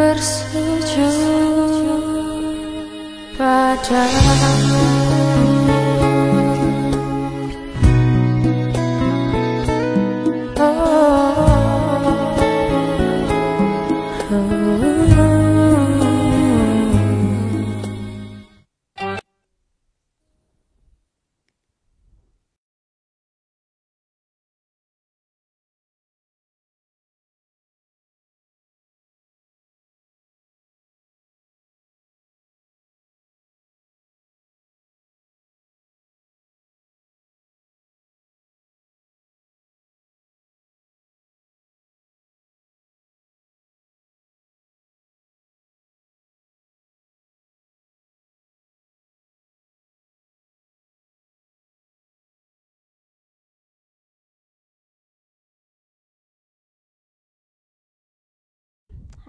bersujud padamu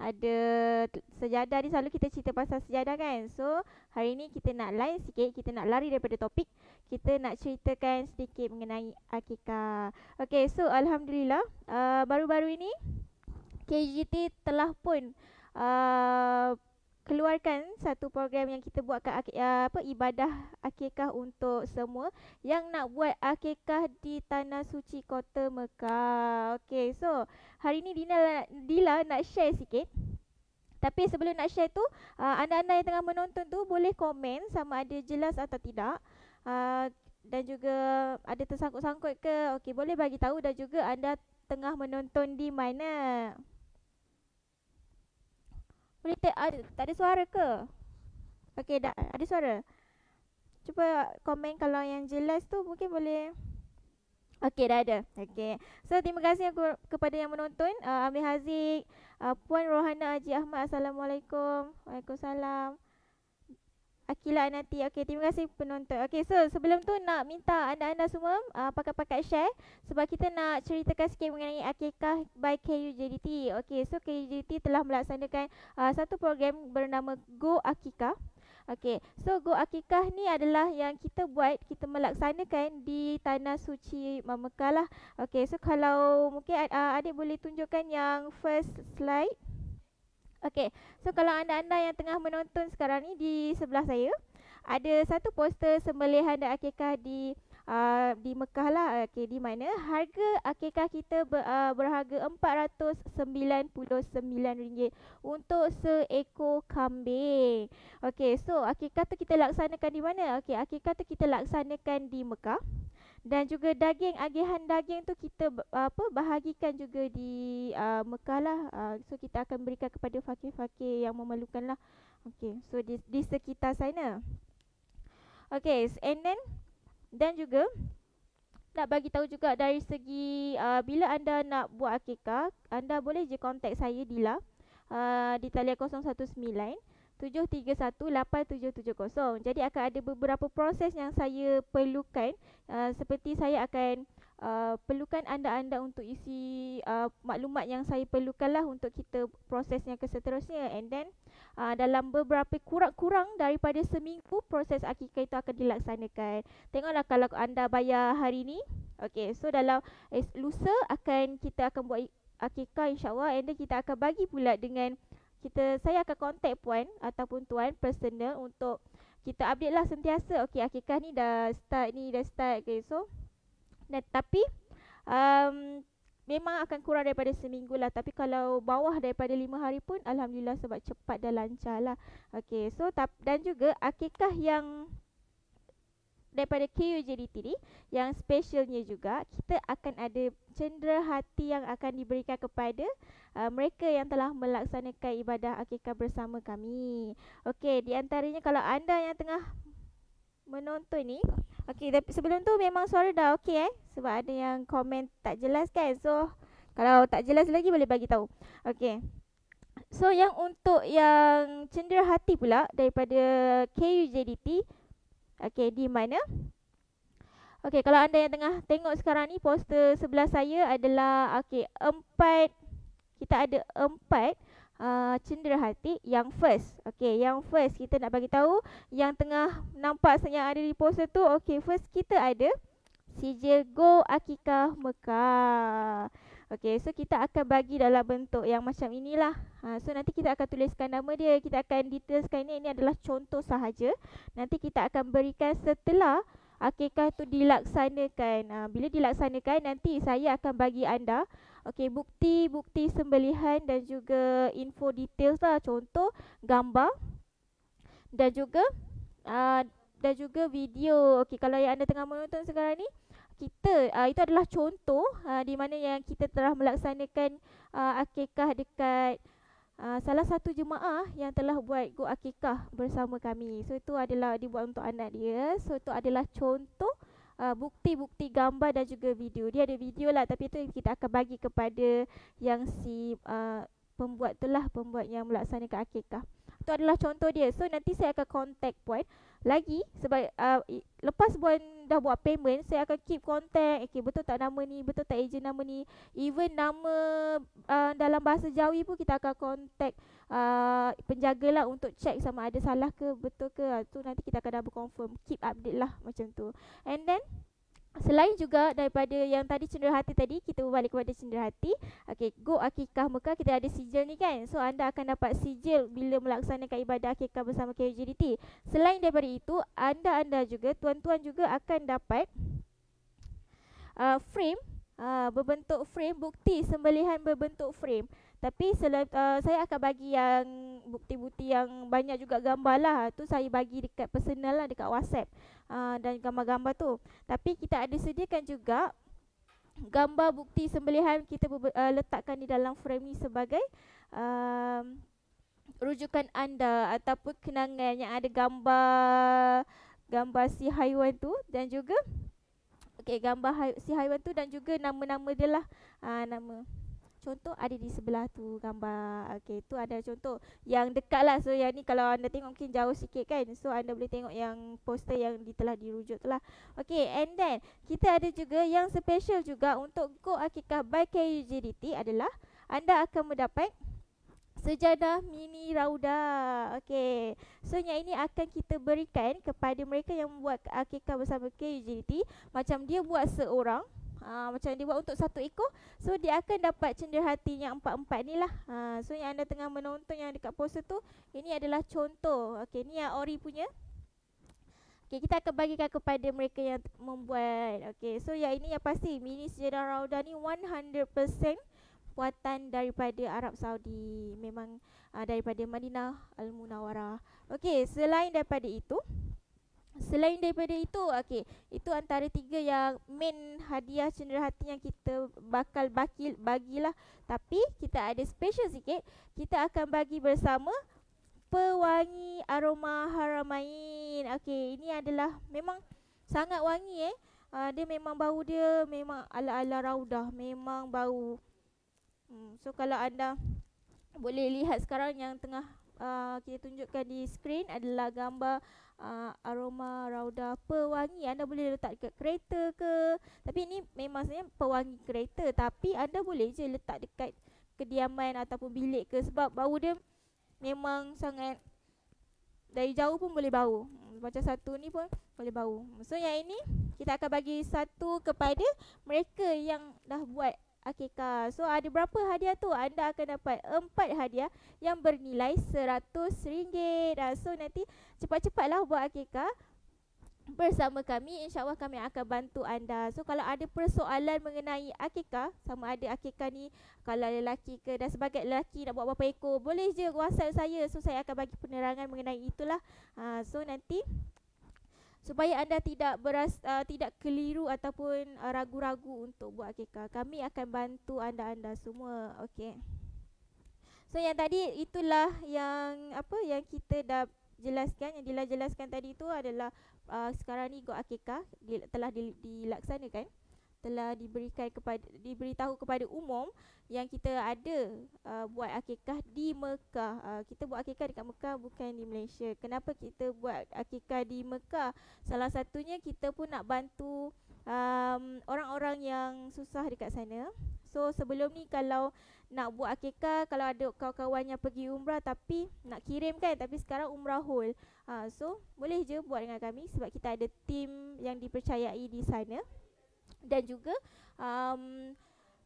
ada sejadah ni selalu kita cerita pasal sejadah kan. So, hari ni kita nak lain sikit, kita nak lari daripada topik. Kita nak ceritakan sedikit mengenai akikah. Okay, so alhamdulillah, uh, baru-baru ini KGT telah pun uh, keluarkan satu program yang kita buat kat uh, apa ibadah akikah untuk semua yang nak buat akikah di tanah suci kota Mekah. Okey, so hari ni Dina Dila nak share sikit. Tapi sebelum nak share tu, uh, anda-anda yang tengah menonton tu boleh komen sama ada jelas atau tidak. Uh, dan juga ada tersangkut-sangkut ke? Okey, boleh bagi tahu dan juga anda tengah menonton di mana? Boleh tak ada, ah, tak ada suara ke? Okey, dah ada suara. Cuba komen kalau yang jelas tu mungkin boleh Okey, dah ada. Okey. So, terima kasih kepada yang menonton. Uh, Amir Haziq, uh, Puan Rohana Haji Ahmad. Assalamualaikum. Waalaikumsalam. Akila nanti. Okey, terima kasih penonton. Okey, so sebelum tu nak minta anda-anda semua uh, pakat-pakat share sebab kita nak ceritakan sikit mengenai Akikah by KUJDT. Okey, so KUJDT telah melaksanakan uh, satu program bernama Go Akikah. Okey, so Go Akikah ni adalah yang kita buat, kita melaksanakan di Tanah Suci Mekah lah. Okey, so kalau mungkin uh, adik boleh tunjukkan yang first slide. Okey. So kalau anda-anda yang tengah menonton sekarang ni di sebelah saya, ada satu poster sembelihan dan akikah di uh, di Mekah lah. Okey, di mana harga akikah kita ber, uh, berharga RM499 untuk seekor kambing. Okey, so akikah tu kita laksanakan di mana? Okey, akikah tu kita laksanakan di Mekah dan juga daging agihan daging tu kita apa bahagikan juga di uh, Mekah lah uh, so kita akan berikan kepada fakir-fakir yang memerlukan lah okay. so di, di sekitar sana okey and then dan juga nak bagi tahu juga dari segi uh, bila anda nak buat akikah anda boleh je contact saya Dila uh, di talian 019 0377108770. Jadi akan ada beberapa proses yang saya perlukan uh, seperti saya akan Uh, perlukan anda-anda untuk isi uh, maklumat yang saya perlukanlah untuk kita prosesnya keseterusnya and then uh, dalam beberapa kurang-kurang daripada seminggu proses akikah itu akan dilaksanakan tengoklah kalau anda bayar hari ini okey so dalam eh, lusa akan kita akan buat akikah insyaallah and then kita akan bagi pula dengan kita saya akan contact puan ataupun tuan personal untuk kita update lah sentiasa. Okey, akikah ni dah start ni, dah start. Okay, so nah, tapi um, memang akan kurang daripada seminggu lah. Tapi kalau bawah daripada lima hari pun, Alhamdulillah sebab cepat dan lancar lah. Okey, so tap, dan juga akikah yang daripada KUJDT ni yang specialnya juga kita akan ada cendera hati yang akan diberikan kepada uh, mereka yang telah melaksanakan ibadah akikah bersama kami. Okey, di antaranya kalau anda yang tengah menonton ni, okey tapi sebelum tu memang suara dah okey eh sebab ada yang komen tak jelas kan. So kalau tak jelas lagi boleh bagi tahu. Okey. So yang untuk yang cendera hati pula daripada KUJDT Okey, di mana? Okey, kalau anda yang tengah tengok sekarang ni poster sebelah saya adalah okey, empat kita ada empat a uh, cenderahati yang first. Okey, yang first kita nak bagi tahu yang tengah nampak yang ada di poster tu. Okey, first kita ada sijil go akikah Mekah. Okey, so kita akan bagi dalam bentuk yang macam inilah. Ha, so nanti kita akan tuliskan nama dia, kita akan detailkan ini. Ini adalah contoh sahaja. Nanti kita akan berikan setelah akikah tu dilaksanakan. Ha, bila dilaksanakan, nanti saya akan bagi anda okey bukti-bukti sembelihan dan juga info details lah. Contoh gambar dan juga uh, dan juga video. Okey, kalau yang anda tengah menonton sekarang ni, kita uh, itu adalah contoh uh, di mana yang kita telah melaksanakan uh, akikah dekat Uh, salah satu jemaah yang telah buat go akikah bersama kami. So itu adalah dibuat untuk anak dia. So itu adalah contoh uh, bukti-bukti gambar dan juga video. Dia ada video lah tapi itu kita akan bagi kepada yang si uh, pembuat itulah pembuat yang melaksanakan akikah. Itu adalah contoh dia. So nanti saya akan contact point. Lagi sebab uh, lepas buat dah buat payment saya akan keep contact okey betul tak nama ni betul tak ejen nama ni even nama uh, dalam bahasa Jawi pun kita akan contact uh, penjaga lah untuk check sama ada salah ke betul ke ah, tu nanti kita akan double confirm keep update lah macam tu and then Selain juga daripada yang tadi cendera hati tadi, kita berbalik kepada cendera hati. Okey, go akikah Mekah, kita ada sijil ni kan. So, anda akan dapat sijil bila melaksanakan ibadah akikah bersama KUJDT. Selain daripada itu, anda-anda juga, tuan-tuan juga akan dapat uh, frame, uh, berbentuk frame, bukti sembelihan berbentuk frame. Tapi selep, uh, saya akan bagi yang bukti-bukti yang banyak juga gambar lah. Tu saya bagi dekat personal lah dekat WhatsApp uh, dan gambar-gambar tu. Tapi kita ada sediakan juga gambar bukti sembelihan kita uh, letakkan di dalam frame ni sebagai uh, rujukan anda ataupun kenangan yang ada gambar gambar si haiwan tu dan juga okey gambar hai, si haiwan tu dan juga nama-nama dia lah uh, nama contoh ada di sebelah tu gambar okey tu ada contoh yang dekat lah so yang ni kalau anda tengok mungkin jauh sikit kan so anda boleh tengok yang poster yang telah dirujuk tu lah okey and then kita ada juga yang special juga untuk go akikah by KUJDT adalah anda akan mendapat Sejadah mini rauda. Okey. So yang ini akan kita berikan kepada mereka yang buat akikah bersama KUJDT. Macam dia buat seorang ha, Macam dia buat untuk satu ekor So dia akan dapat cenderhati yang empat-empat ni lah ha, So yang anda tengah menonton yang dekat poster tu Ini adalah contoh Okay ni yang Ori punya Okay kita akan bagikan kepada mereka yang membuat Okay so yang ini yang pasti Mini Sejadah Rauda ni 100% buatan daripada Arab Saudi memang uh, daripada Madinah Al Munawarah. Okey, selain daripada itu, Selain daripada itu, okey, itu antara tiga yang main hadiah cenderahati yang kita bakal bakil bagilah. Tapi kita ada special sikit. Kita akan bagi bersama pewangi aroma haramain. Okey, ini adalah memang sangat wangi eh. Uh, dia memang bau dia memang ala-ala raudah, memang bau. Hmm, so kalau anda boleh lihat sekarang yang tengah uh, kita tunjukkan di skrin adalah gambar uh, aroma rauda pewangi anda boleh letak dekat kereta ke tapi ni memang sebenarnya pewangi kereta tapi anda boleh je letak dekat kediaman ataupun bilik ke sebab bau dia memang sangat dari jauh pun boleh bau macam satu ni pun boleh bau so yang ini kita akan bagi satu kepada mereka yang dah buat akikah. So ada berapa hadiah tu? Anda akan dapat empat hadiah yang bernilai seratus ringgit. Ah, so nanti cepat-cepatlah buat akikah bersama kami. insya Allah kami akan bantu anda. So kalau ada persoalan mengenai akikah, sama ada akikah ni kalau lelaki ke dan sebagai lelaki nak buat berapa ekor, boleh je whatsapp saya. So saya akan bagi penerangan mengenai itulah. Ah, so nanti supaya anda tidak beras, uh, tidak keliru ataupun uh, ragu-ragu untuk buat akikah. Kami akan bantu anda-anda semua. Okey. So yang tadi itulah yang apa yang kita dah jelaskan yang dilah jelaskan tadi itu adalah uh, sekarang ni go akikah telah dilaksanakan telah diberikan kepada diberitahu kepada umum yang kita ada uh, buat akikah di Mekah. Uh, kita buat akikah dekat Mekah bukan di Malaysia. Kenapa kita buat akikah di Mekah? Salah satunya kita pun nak bantu um, orang-orang yang susah dekat sana. So sebelum ni kalau nak buat akikah kalau ada kawan-kawan yang pergi umrah tapi nak kirim kan tapi sekarang umrah hole. Uh, so boleh je buat dengan kami sebab kita ada tim yang dipercayai di sana dan juga um,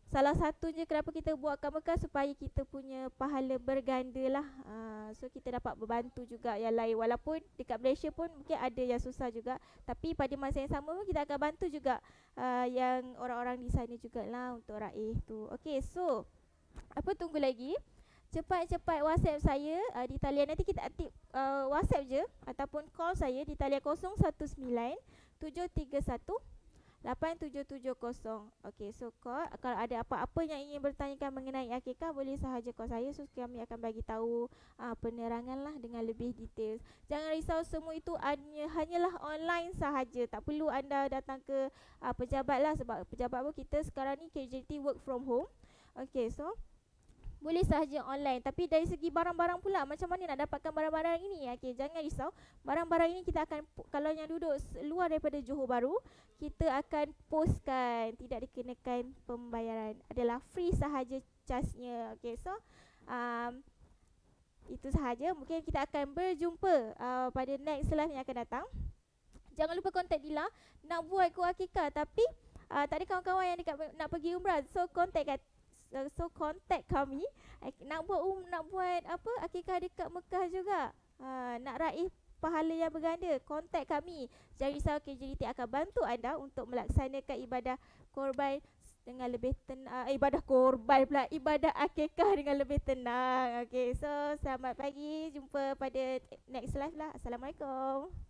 salah satunya kenapa kita buat kat Mekah supaya kita punya pahala berganda lah uh, so kita dapat berbantu juga yang lain walaupun dekat Malaysia pun mungkin ada yang susah juga tapi pada masa yang sama kita akan bantu juga uh, yang orang-orang di sana juga lah untuk raih tu Okay so apa tunggu lagi cepat-cepat whatsapp saya uh, di talian nanti kita aktif uh, whatsapp je ataupun call saya di talian 019 731 8770. Okey, so call. kalau ada apa-apa yang ingin bertanyakan mengenai akikah boleh sahaja call saya so kami akan bagi tahu uh, penerangan lah dengan lebih detail. Jangan risau semua itu hanya hanyalah online sahaja. Tak perlu anda datang ke uh, pejabat lah sebab pejabat pun kita sekarang ni KJT work from home. Okey, so boleh sahaja online tapi dari segi barang-barang pula macam mana nak dapatkan barang-barang ini okey jangan risau barang-barang ini kita akan kalau yang duduk luar daripada Johor Bahru kita akan postkan tidak dikenakan pembayaran adalah free sahaja casnya okey so um, itu sahaja mungkin kita akan berjumpa uh, pada next live yang akan datang jangan lupa kontak Dila nak buat ku akikah tapi uh, tak ada kawan-kawan yang dekat nak pergi umrah so contact kat uh, so contact kami I, nak buat um, nak buat apa akikah dekat Mekah juga uh, nak raih pahala yang berganda contact kami jangan risau KJDT akan bantu anda untuk melaksanakan ibadah korban dengan lebih tenang uh, ibadah korban pula ibadah akikah dengan lebih tenang okay so selamat pagi jumpa pada next live lah assalamualaikum